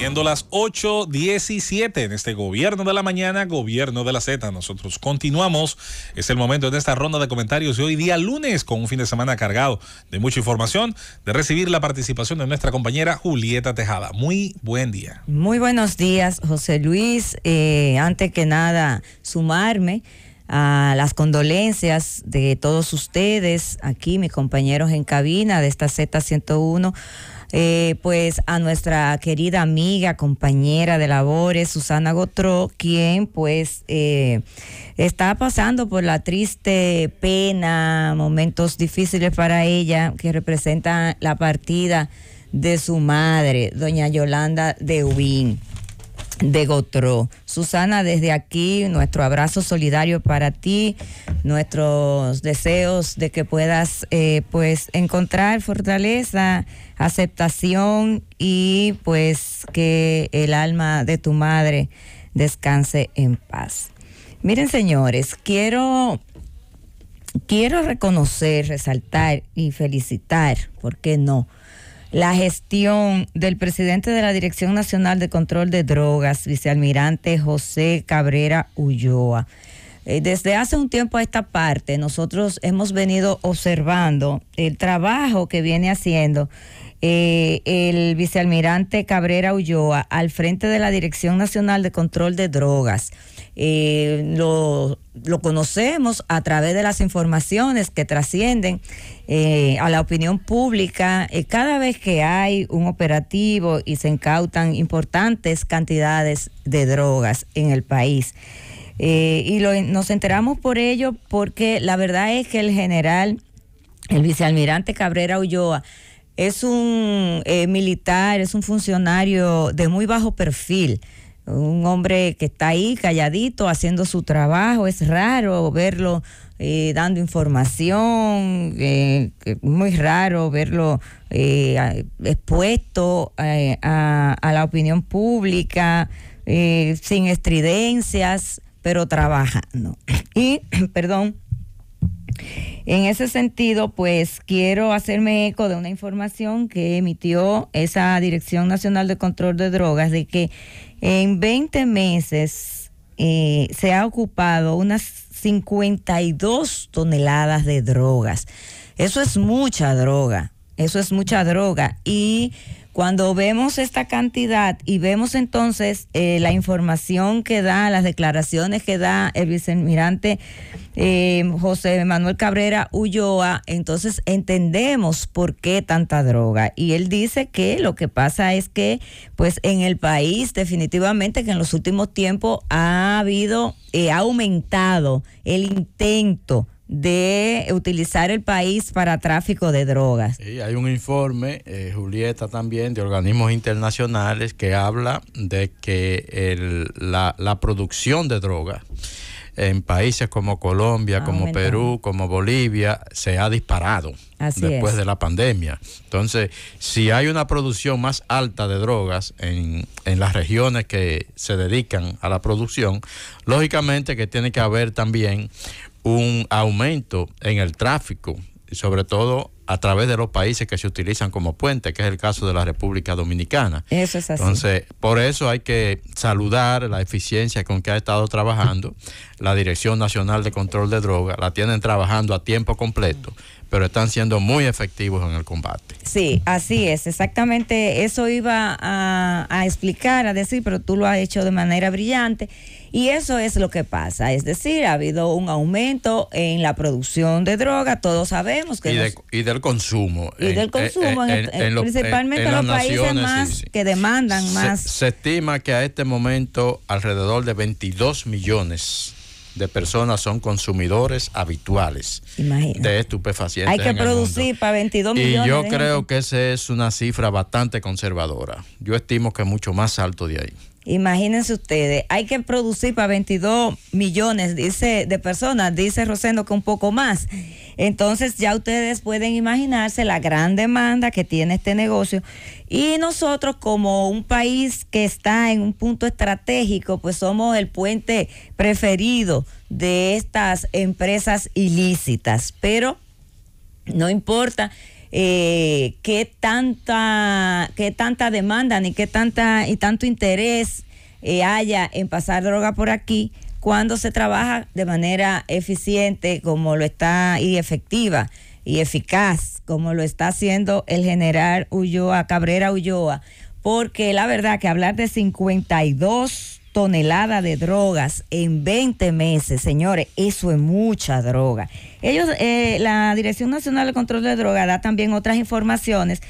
Siendo las 8.17 en este gobierno de la mañana, gobierno de la Z. Nosotros continuamos. Es el momento de esta ronda de comentarios de hoy día lunes con un fin de semana cargado de mucha información, de recibir la participación de nuestra compañera Julieta Tejada. Muy buen día. Muy buenos días, José Luis. Eh, antes que nada, sumarme a las condolencias de todos ustedes, aquí mis compañeros en cabina de esta Z101 eh, pues a nuestra querida amiga, compañera de labores, Susana Gotró, quien pues eh, está pasando por la triste pena, momentos difíciles para ella, que representa la partida de su madre, doña Yolanda de Ubín de Gotro. Susana, desde aquí nuestro abrazo solidario para ti, nuestros deseos de que puedas eh, pues encontrar fortaleza, aceptación y pues que el alma de tu madre descanse en paz. Miren señores, quiero quiero reconocer, resaltar y felicitar, ¿por qué no? la gestión del presidente de la Dirección Nacional de Control de Drogas, vicealmirante José Cabrera Ulloa. Eh, desde hace un tiempo a esta parte, nosotros hemos venido observando el trabajo que viene haciendo eh, el vicealmirante Cabrera Ulloa al frente de la Dirección Nacional de Control de Drogas. Eh, lo, conocemos a través de las informaciones que trascienden eh, a la opinión pública. cada vez que hay un operativo y se incautan importantes cantidades de drogas en el país. y nos enteramos por ello porque la verdad es que el general, el vicealmirante Cabrera Ulloa, es un eh, militar, es un funcionario de muy bajo perfil. Un hombre que está ahí calladito haciendo su trabajo, es raro verlo eh, dando información, eh, muy raro verlo expuesto a, a, la opinión pública, sin estridencias, pero trabajando. Y, perdón, en ese sentido, pues quiero hacerme eco de una información que emitió esa Dirección Nacional de Control de Drogas de que en 20 meses eh, se ha ocupado unas 52 toneladas de drogas. Eso es mucha droga, eso es mucha droga. Y cuando vemos esta cantidad y vemos entonces eh, la información que da, las declaraciones que da el vicealmirante eh, José Manuel Cabrera Ulloa, entonces entendemos por qué tanta droga. Y él dice que lo que pasa es que, pues en el país, definitivamente que en los últimos tiempos ha habido, eh, ha aumentado el intento de utilizar el país para tráfico de drogas. hay un informe, eh, Julieta también, de organismos internacionales que habla de que la, la producción de drogas en países como Colombia, ah, como Perú, como Bolivia, se ha disparado después de la pandemia. Entonces, si hay una producción más alta de drogas en, en las regiones que se dedican a la producción, lógicamente que tiene que haber también un aumento en el tráfico, sobre todo a través de los países que se utilizan como puente, que es el caso de la República Dominicana. Eso es así. Entonces, por eso hay que saludar la eficiencia con que ha estado trabajando la Dirección Nacional de Control de Drogas, la tienen trabajando a tiempo completo pero están siendo muy efectivos en el combate. Sí, así es, exactamente eso iba a, explicar, a decir, pero tú lo has hecho de manera brillante y eso es lo que pasa, es decir, ha habido un aumento en la producción de droga, todos sabemos que... Y, del consumo. Y del eh, consumo, eh, principalmente en, los países más que demandan más. se estima que a este momento alrededor de 22 millones de personas son consumidores habituales de estupefacientes. Hay que producir para 22 millones. Y yo creo que esa es una cifra bastante conservadora. Yo estimo que es mucho más alto de ahí. Imagínense ustedes, hay que producir para 22 millones dice, de personas, dice Rosendo que un poco más. Entonces ya ustedes pueden imaginarse la gran demanda que tiene este negocio y nosotros como un país que está en un punto estratégico, pues somos el puente preferido de estas empresas ilícitas. Pero no importa eh, qué tanta, qué tanta demanda ni qué tanta y tanto interés eh, haya en pasar droga por aquí cuando se trabaja de manera eficiente como lo está y efectiva y eficaz, como lo está haciendo el general Ulloa, Cabrera Ulloa, porque la verdad que hablar de 52 toneladas de drogas en 20 meses, señores, eso es mucha droga. Ellos, eh, la Dirección Nacional de Control de Drogas da también otras informaciones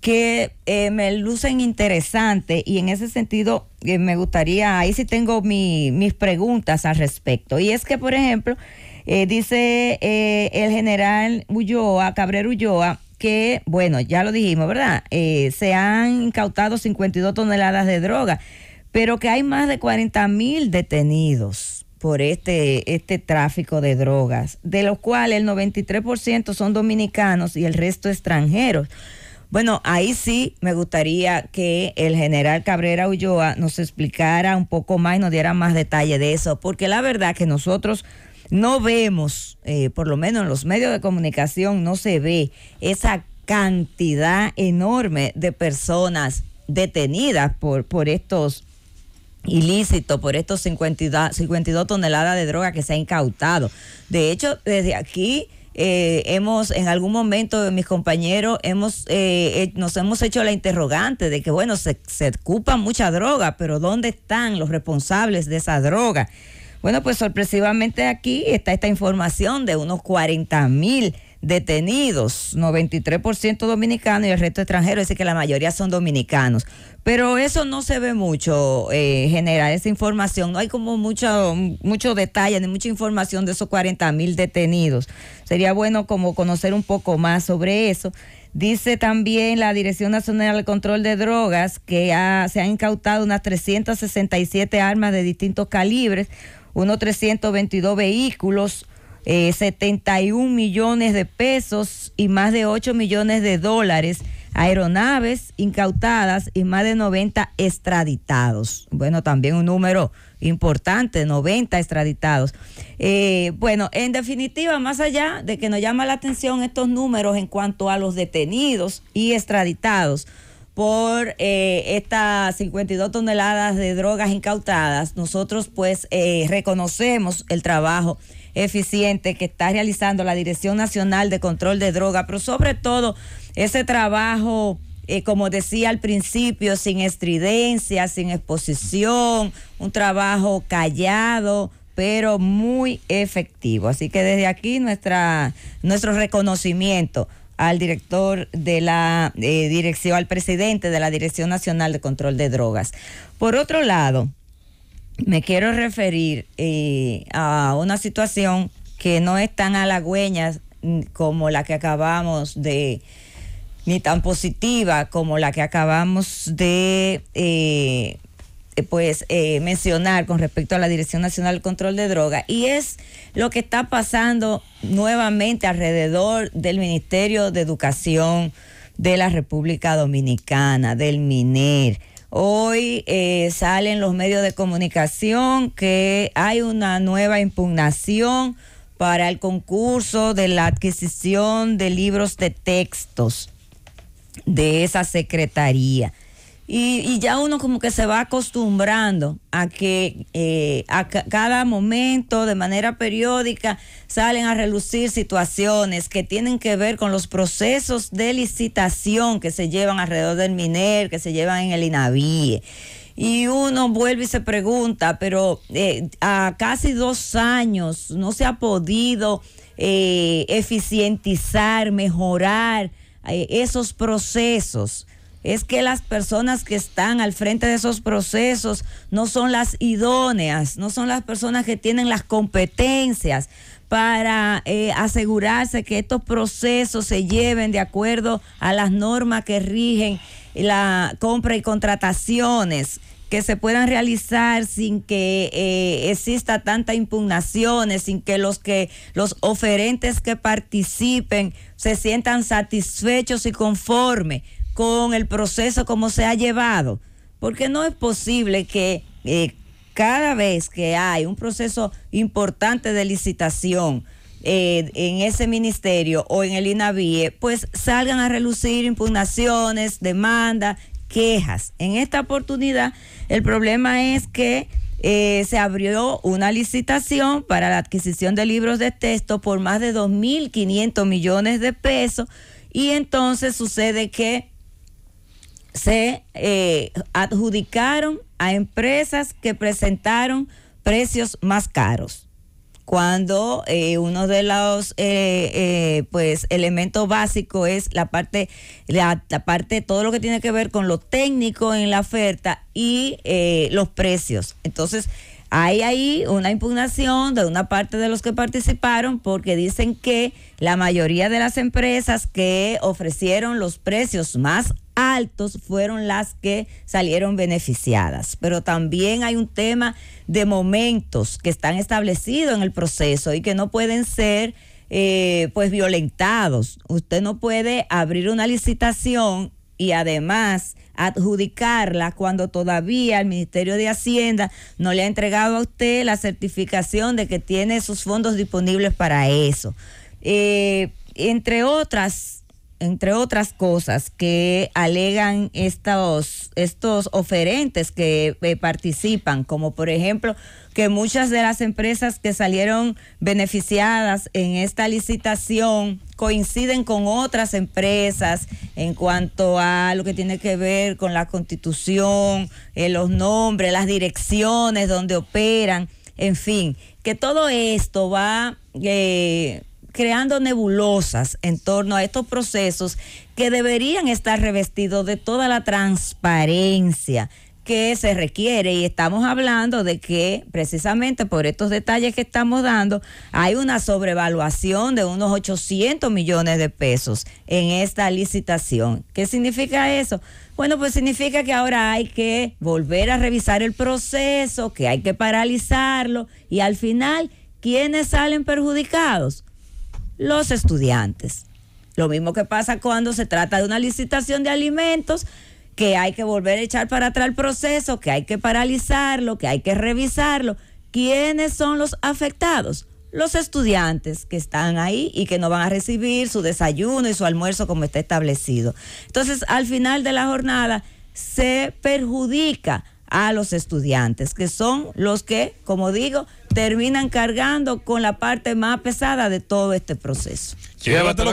que eh, me lucen interesantes y en ese sentido eh, me gustaría, ahí sí tengo mi, mis preguntas al respecto. Y es que, por ejemplo, eh, dice eh, el general Ulloa, Cabrera Ulloa, que, bueno, ya lo dijimos, ¿verdad? Eh, se han incautado 52 toneladas de droga, pero que hay más de 40 mil detenidos por este, este tráfico de drogas, de los cuales el 93% son dominicanos y el resto extranjeros. Bueno, ahí sí me gustaría que el general Cabrera Ulloa nos explicara un poco más y nos diera más detalle de eso, porque la verdad que nosotros no vemos, eh, por lo menos en los medios de comunicación, no se ve esa cantidad enorme de personas detenidas por, por estos ilícitos, por estos 52, toneladas de droga que se ha incautado. De hecho, desde aquí... Eh, hemos en algún momento mis compañeros hemos eh, nos hemos hecho la interrogante de que bueno se, se ocupa mucha droga pero dónde están los responsables de esa droga bueno, pues sorpresivamente aquí está esta información de unos 40 mil detenidos, 93% dominicanos y el resto extranjeros, decir que la mayoría son dominicanos. Pero eso no se ve mucho, eh, general, esa información. No hay como mucho, mucho detalle ni mucha información de esos 40 mil detenidos. Sería bueno como conocer un poco más sobre eso. Dice también la Dirección Nacional de Control de Drogas que se han incautado unas 367 armas de distintos calibres, unos 322 vehículos, 71 eh, millones de pesos y más de 8 millones de dólares aeronaves incautadas y más de 90 extraditados. Bueno, también un número importante, 90 extraditados. Eh, bueno, en definitiva, más allá de que nos llama la atención estos números en cuanto a los detenidos y extraditados por eh, estas 52 toneladas de drogas incautadas, nosotros pues eh, reconocemos el trabajo eficiente que está realizando la Dirección Nacional de Control de Drogas, pero sobre todo ese trabajo, eh, como decía al principio, sin estridencia, sin exposición, un trabajo callado, pero muy efectivo. Así que desde aquí nuestra, nuestro reconocimiento al director de la eh, dirección, al presidente de la Dirección Nacional de Control de Drogas. Por otro lado, me quiero referir eh, a una situación que no es tan halagüeña mm, como la que acabamos de, ni tan positiva como la que acabamos de eh, pues eh, mencionar con respecto a la Dirección Nacional de Control de Drogas y es lo que está pasando nuevamente alrededor del Ministerio de Educación de la República Dominicana, del MINER. Hoy eh, salen los medios de comunicación que hay una nueva impugnación para el concurso de la adquisición de libros de textos de esa secretaría. Y, ya uno como que se va acostumbrando a que eh, a cada momento, de manera periódica, salen a relucir situaciones que tienen que ver con los procesos de licitación que se llevan alrededor del MINER, que se llevan en el INAVIE. Y uno vuelve y se pregunta, pero eh, a casi dos años no se ha podido eh, eficientizar, mejorar eh, esos procesos. Es que las personas que están al frente de esos procesos no son las idóneas, no son las personas que tienen las competencias para eh, asegurarse que estos procesos se lleven de acuerdo a las normas que rigen la compra y contrataciones que se puedan realizar sin que eh, exista tanta impugnación, sin que los que los oferentes que participen se sientan satisfechos y conformes con el proceso como se ha llevado, porque no es posible que eh, cada vez que hay un proceso importante de licitación, eh, en ese ministerio o en el INAVIE, pues salgan a relucir impugnaciones, demandas quejas. En esta oportunidad, el problema es que eh, se abrió una licitación para la adquisición de libros de texto por más de 2.500 millones de pesos y entonces sucede que se eh, adjudicaron a empresas que presentaron precios más caros cuando eh, uno de los eh, eh, pues elementos básicos es la parte, la, parte, todo lo que tiene que ver con lo técnico en la oferta y los precios. Entonces, hay ahí una impugnación de una parte de los que participaron porque dicen que la mayoría de las empresas que ofrecieron los precios más altos fueron las que salieron beneficiadas. Pero también hay un tema de momentos que están establecidos en el proceso y que no pueden ser eh, pues violentados. Usted no puede abrir una licitación y además adjudicarla cuando todavía el Ministerio de Hacienda no le ha entregado a usted la certificación de que tiene sus fondos disponibles para eso. Eh, entre otras entre otras cosas, que alegan estos, estos oferentes que eh, participan, como por ejemplo que muchas de las empresas que salieron beneficiadas en esta licitación coinciden con otras empresas en cuanto a lo que tiene que ver con la constitución, eh, los nombres, las direcciones donde operan, en fin, que todo esto va... Eh, creando nebulosas en torno a estos procesos que deberían estar revestidos de toda la transparencia que se requiere y estamos hablando de que precisamente por estos detalles que estamos dando hay una sobrevaluación de unos 800 millones de pesos en esta licitación. ¿Qué significa eso? Bueno, pues significa que ahora hay que volver a revisar el proceso, que hay que paralizarlo y al final, ¿quiénes salen perjudicados? los estudiantes. Lo mismo que pasa cuando se trata de una licitación de alimentos, que hay que volver a echar para atrás el proceso, que hay que paralizarlo, que hay que revisarlo. ¿Quiénes son los afectados? Los estudiantes que están ahí y que no van a recibir su desayuno y su almuerzo como está establecido. Entonces, al final de la jornada, se perjudica a los estudiantes, que son los que, como digo, terminan cargando con la parte más pesada de todo este proceso. Llévatelo,